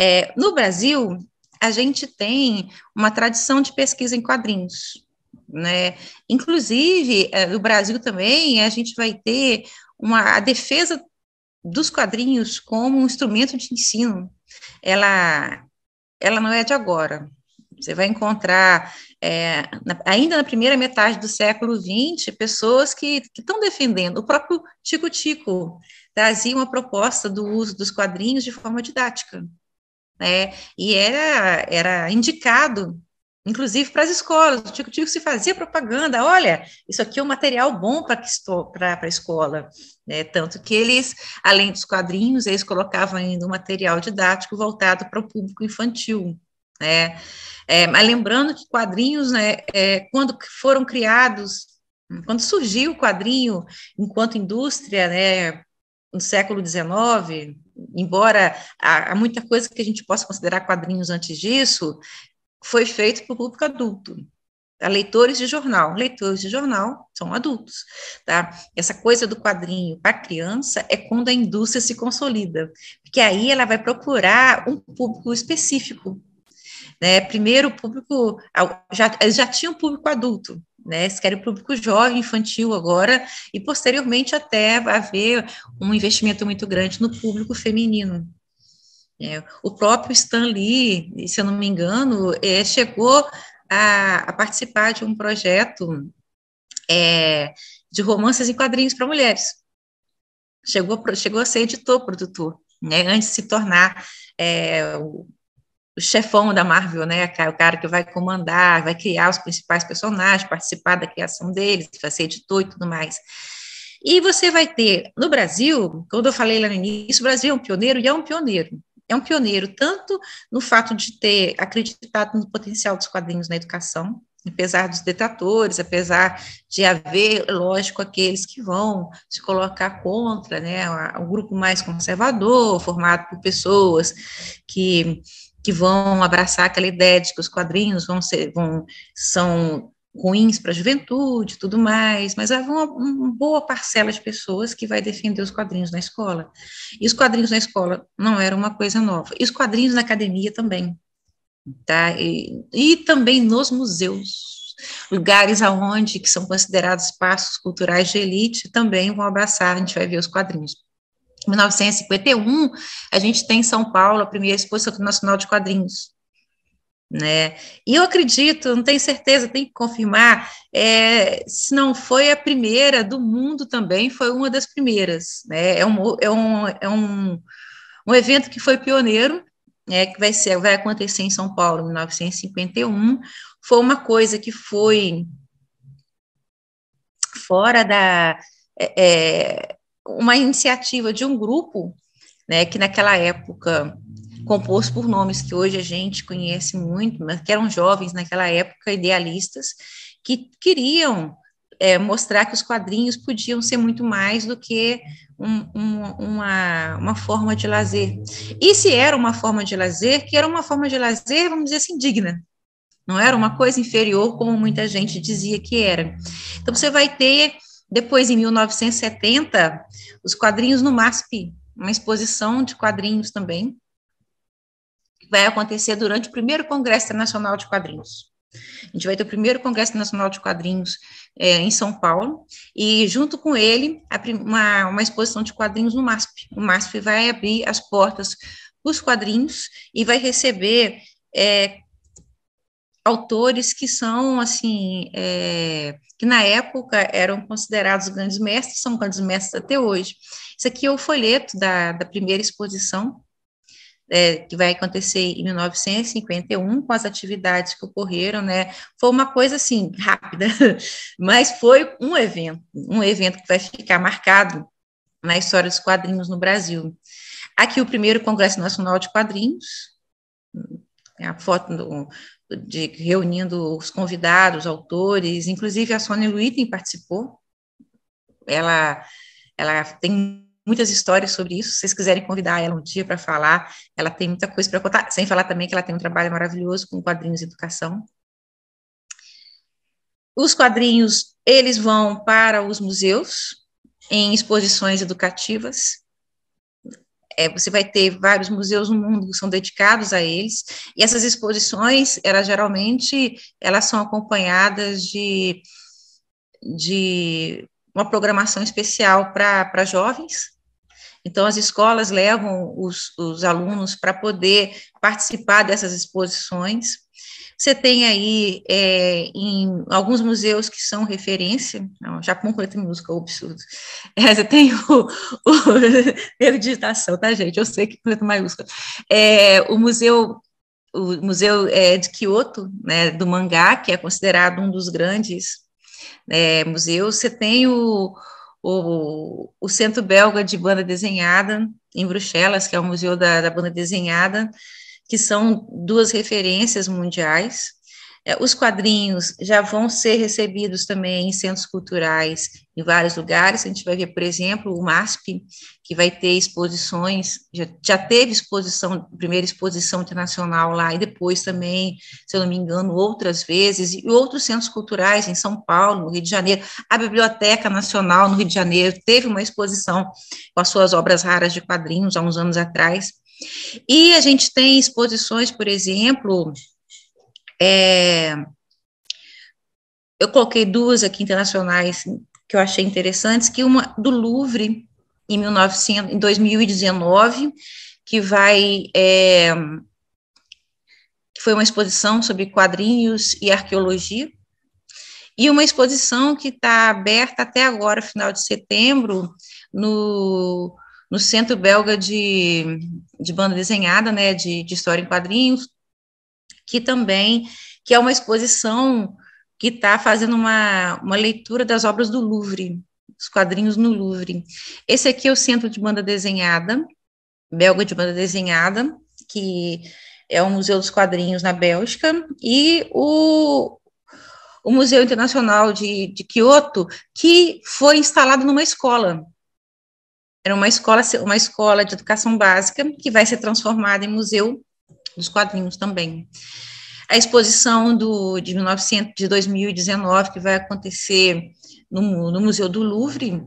É, no Brasil, a gente tem uma tradição de pesquisa em quadrinhos. Né? Inclusive, é, no Brasil também, a gente vai ter uma, a defesa dos quadrinhos como um instrumento de ensino. Ela, ela não é de agora. Você vai encontrar, é, na, ainda na primeira metade do século XX, pessoas que estão defendendo. O próprio Tico Tico trazia uma proposta do uso dos quadrinhos de forma didática né? E era, era indicado, inclusive para as escolas. O Tico Tico se fazia propaganda: olha, isso aqui é um material bom para a escola. Né? Tanto que eles, além dos quadrinhos, eles colocavam ainda um material didático voltado para o público infantil. Né? É, mas lembrando que quadrinhos, né, é, quando foram criados, quando surgiu o quadrinho enquanto indústria, né, no século XIX, embora há, há muita coisa que a gente possa considerar quadrinhos antes disso, foi feito o público adulto, tá? leitores de jornal. Leitores de jornal são adultos, tá? Essa coisa do quadrinho para criança é quando a indústria se consolida, porque aí ela vai procurar um público específico. Né? Primeiro, o público já, já tinha um público adulto, né? Se quer o público jovem, infantil agora, e posteriormente até haver um investimento muito grande no público feminino. É, o próprio Stan Lee, se eu não me engano, é, chegou a, a, participar de um projeto é, de romances em quadrinhos para mulheres. Chegou, chegou a ser editor, produtor, né, antes de se tornar é, o o chefão da Marvel, né? O cara que vai comandar, vai criar os principais personagens, participar da criação deles, vai ser editor e tudo mais. E você vai ter, no Brasil, quando eu falei lá no início, o Brasil é um pioneiro e é um pioneiro. É um pioneiro tanto no fato de ter acreditado no potencial dos quadrinhos na educação, apesar dos detratores, apesar de haver, lógico, aqueles que vão se colocar contra, né, o grupo mais conservador, formado por pessoas que que vão abraçar aquela ideia de que os quadrinhos vão ser, vão, são ruins para a juventude e tudo mais, mas há uma, uma, boa parcela de pessoas que vai defender os quadrinhos na escola. E os quadrinhos na escola não era uma coisa nova. E os quadrinhos na academia também. Tá? E, e também nos museus. Lugares aonde que são considerados espaços culturais de elite também vão abraçar, a gente vai ver os quadrinhos. 1951, a gente tem em São Paulo a primeira exposição nacional de quadrinhos. Né? E eu acredito, não tenho certeza, tenho que confirmar, é, se não foi a primeira do mundo também, foi uma das primeiras. Né? É, um, é, um, é um, um evento que foi pioneiro, né? que vai, ser, vai acontecer em São Paulo, em 1951. Foi uma coisa que foi fora da. É, é uma iniciativa de um grupo, né, que naquela época composto por nomes que hoje a gente conhece muito, mas que eram jovens naquela época, idealistas, que queriam é, mostrar que os quadrinhos podiam ser muito mais do que um, um, uma, uma forma de lazer. E se era uma forma de lazer, que era uma forma de lazer, vamos dizer assim, digna. Não era uma coisa inferior, como muita gente dizia que era. Então, você vai ter depois, em 1970, os quadrinhos no MASP, uma exposição de quadrinhos também, que vai acontecer durante o primeiro Congresso Nacional de Quadrinhos. A gente vai ter o primeiro Congresso Nacional de Quadrinhos é, em São Paulo, e junto com ele, uma, uma exposição de quadrinhos no MASP. O MASP vai abrir as portas para os quadrinhos e vai receber é, autores que são, assim, é, que na época eram considerados grandes mestres, são grandes mestres até hoje. Isso aqui é o folheto da, da primeira exposição, é, que vai acontecer em 1951, com as atividades que ocorreram, né? Foi uma coisa assim, rápida, mas foi um evento, um evento que vai ficar marcado na história dos quadrinhos no Brasil. Aqui, o primeiro Congresso Nacional de Quadrinhos, é a foto do, de reunindo os convidados, autores, inclusive a Sônia Luitem participou. Ela, ela tem muitas histórias sobre isso. Se vocês quiserem convidar ela um dia para falar, ela tem muita coisa para contar. Sem falar também que ela tem um trabalho maravilhoso com quadrinhos de educação. Os quadrinhos eles vão para os museus em exposições educativas. É, você vai ter vários museus no mundo que são dedicados a eles, e essas exposições, elas geralmente, elas são acompanhadas de, de uma programação especial para jovens, então, as escolas levam os, os alunos para poder participar dessas exposições. Você tem aí é, em alguns museus que são referência, não, Japão Coleta música é um absurdo. É, você tem o, o digitação, tá, gente? Eu sei que coleta maiúscula. É, o museu o museu é, de Kyoto, né, do mangá, que é considerado um dos grandes né, museus. Você tem o, o, o Centro Belga de Banda Desenhada, em Bruxelas, que é o Museu da, da Banda Desenhada que são duas referências mundiais. É, os quadrinhos já vão ser recebidos também em centros culturais em vários lugares. A gente vai ver, por exemplo, o MASP, que vai ter exposições, já, já teve exposição, primeira exposição internacional lá, e depois também, se eu não me engano, outras vezes, e outros centros culturais em São Paulo, no Rio de Janeiro. A Biblioteca Nacional, no Rio de Janeiro, teve uma exposição com as suas obras raras de quadrinhos há uns anos atrás. E a gente tem exposições, por exemplo, é, eu coloquei duas aqui internacionais que eu achei interessantes, que uma do Louvre, em, 1900, em 2019, que vai... É, que foi uma exposição sobre quadrinhos e arqueologia, e uma exposição que está aberta até agora, final de setembro, no no Centro Belga de, de Banda Desenhada, né, de, de História em Quadrinhos, que também que é uma exposição que está fazendo uma, uma leitura das obras do Louvre, os quadrinhos no Louvre. Esse aqui é o Centro de Banda Desenhada, Belga de Banda Desenhada, que é o Museu dos Quadrinhos na Bélgica, e o, o Museu Internacional de, de Kyoto, que foi instalado numa escola. Era uma escola, uma escola de educação básica que vai ser transformada em museu dos quadrinhos também. A exposição do, de, 1900, de 2019, que vai acontecer no, no Museu do Louvre,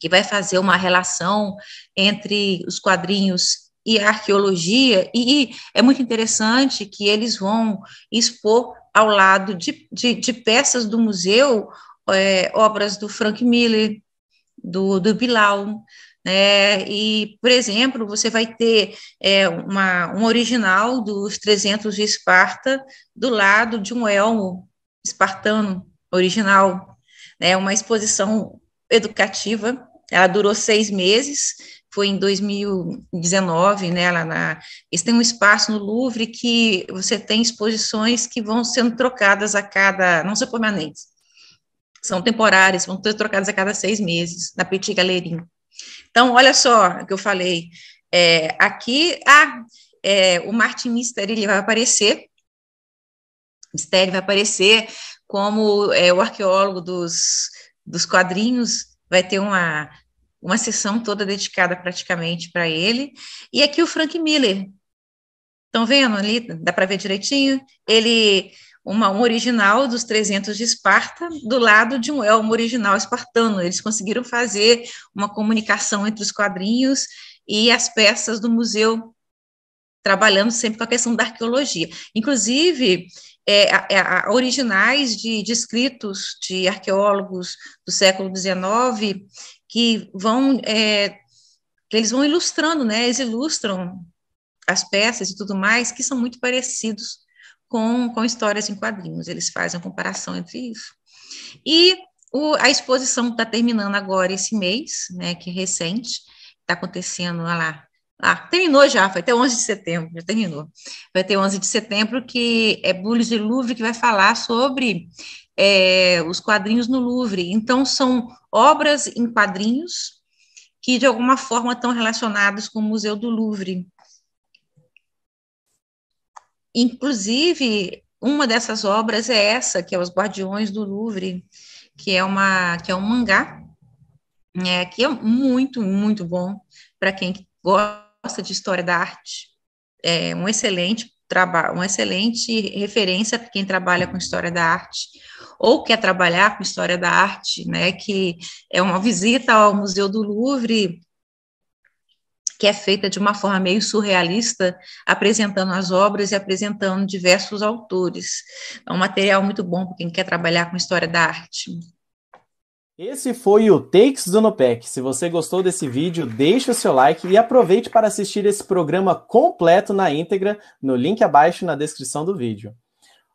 que vai fazer uma relação entre os quadrinhos e a arqueologia, e, e é muito interessante que eles vão expor ao lado de, de, de peças do museu é, obras do Frank Miller, do, do Bilal, né? e, por exemplo, você vai ter é, uma, um original dos 300 de Esparta do lado de um elmo espartano original. É uma exposição educativa, ela durou seis meses, foi em 2019, né, lá na, eles têm um espaço no Louvre que você tem exposições que vão sendo trocadas a cada, não são permanentes, são temporárias, vão ser trocadas a cada seis meses, na Petit Galerim. Então, olha só o que eu falei. É, aqui, ah, é, o Martin Mister ele vai aparecer, Mister vai aparecer como é, o arqueólogo dos, dos quadrinhos, vai ter uma, uma sessão toda dedicada praticamente para ele. E aqui o Frank Miller. Estão vendo ali? Dá para ver direitinho? Ele uma, um original dos 300 de Esparta do lado de um elmo original espartano. Eles conseguiram fazer uma comunicação entre os quadrinhos e as peças do museu, trabalhando sempre com a questão da arqueologia. Inclusive, é, é, originais de, de escritos de arqueólogos do século XIX que vão é, eles vão ilustrando, né? Eles ilustram as peças e tudo mais que são muito parecidos com, com histórias em quadrinhos, eles fazem a comparação entre isso. E o, a exposição está terminando agora esse mês, né, que é recente, está acontecendo, olha lá, ah, terminou já, foi até 11 de setembro, já terminou. Vai ter 11 de setembro, que é Bullies de Louvre, que vai falar sobre é, os quadrinhos no Louvre. Então, são obras em quadrinhos que, de alguma forma, estão relacionadas com o Museu do Louvre. Inclusive, uma dessas obras é essa, que é Os Guardiões do Louvre, que é, uma, que é um mangá, né, que é muito, muito bom para quem gosta de história da arte. É um excelente trabalho, uma excelente referência para quem trabalha com história da arte ou quer trabalhar com história da arte, né, que é uma visita ao Museu do Louvre que é feita de uma forma meio surrealista, apresentando as obras e apresentando diversos autores. É um material muito bom para quem quer trabalhar com história da arte. Esse foi o Takes do Nopec. Se você gostou desse vídeo, deixe o seu like e aproveite para assistir esse programa completo na íntegra no link abaixo na descrição do vídeo.